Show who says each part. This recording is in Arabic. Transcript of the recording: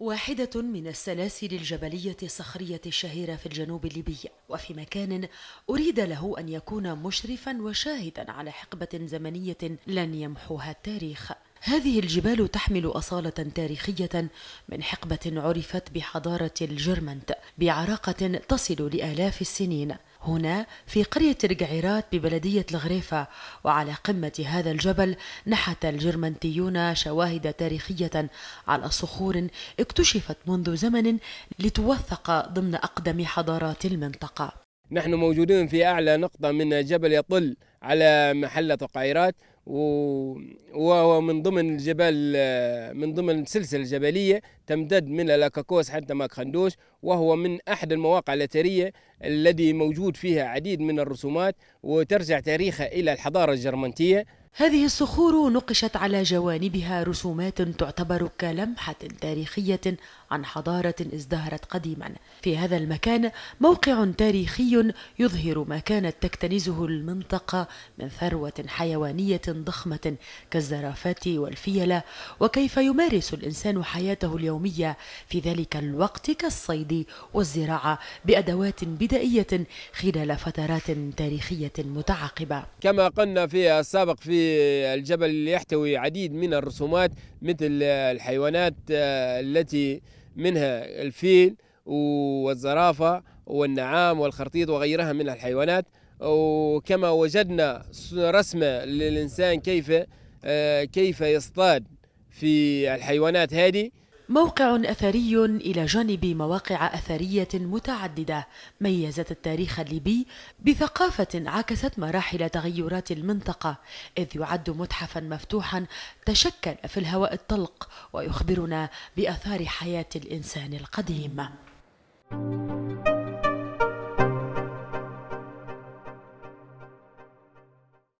Speaker 1: واحدة من السلاسل الجبلية الصخرية الشهيرة في الجنوب الليبي وفي مكان أريد له أن يكون مشرفا وشاهدا على حقبة زمنية لن يمحوها التاريخ هذه الجبال تحمل أصالة تاريخية من حقبة عرفت بحضارة الجرمنت بعراقة تصل لآلاف السنين هنا في قرية القعيرات ببلدية الغريفة وعلى قمة هذا الجبل نحت الجرمنتيون شواهد تاريخية على صخور اكتشفت منذ زمن لتوثق ضمن أقدم حضارات المنطقة
Speaker 2: نحن موجودون في أعلى نقطة من جبل يطل على محلة القعيرات وهو من ضمن الجبال من ضمن سلسلة جبلية تمتد من لاكاكوس حتى ماكخندوش وهو من أحد المواقع الأثرية الذي موجود فيها عديد من الرسومات وترجع تاريخها إلى الحضارة الجرمنتية
Speaker 1: هذه الصخور نقشت على جوانبها رسومات تعتبر كلمحة تاريخية عن حضارة ازدهرت قديما في هذا المكان موقع تاريخي يظهر ما كانت تكتنزه المنطقة من ثروة حيوانية ضخمة كالزرافات والفيلة وكيف يمارس الإنسان حياته اليومية في ذلك الوقت كالصيد والزراعة بأدوات بدائية خلال فترات تاريخية متعاقبة
Speaker 2: كما قلنا في السابق في الجبل اللي يحتوي عديد من الرسومات مثل الحيوانات آه، التي منها الفيل والزرافة والنعام والخرطيط وغيرها من الحيوانات وكما وجدنا رسمة للإنسان كيف آه، كيف يصطاد في الحيوانات هذه
Speaker 1: موقع أثري إلى جانب مواقع أثرية متعددة ميزت التاريخ الليبي بثقافة عكست مراحل تغيرات المنطقة إذ يعد متحفا مفتوحا تشكل في الهواء الطلق ويخبرنا بأثار حياة الإنسان القديم